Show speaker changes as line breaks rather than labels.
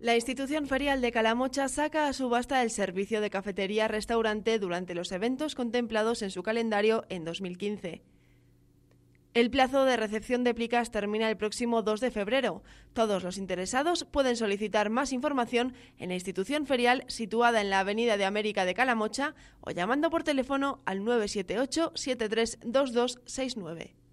La institución ferial de Calamocha saca a subasta el servicio de cafetería-restaurante durante los eventos contemplados en su calendario en 2015. El plazo de recepción de plicas termina el próximo 2 de febrero. Todos los interesados pueden solicitar más información en la institución ferial situada en la Avenida de América de Calamocha o llamando por teléfono al 978 732269.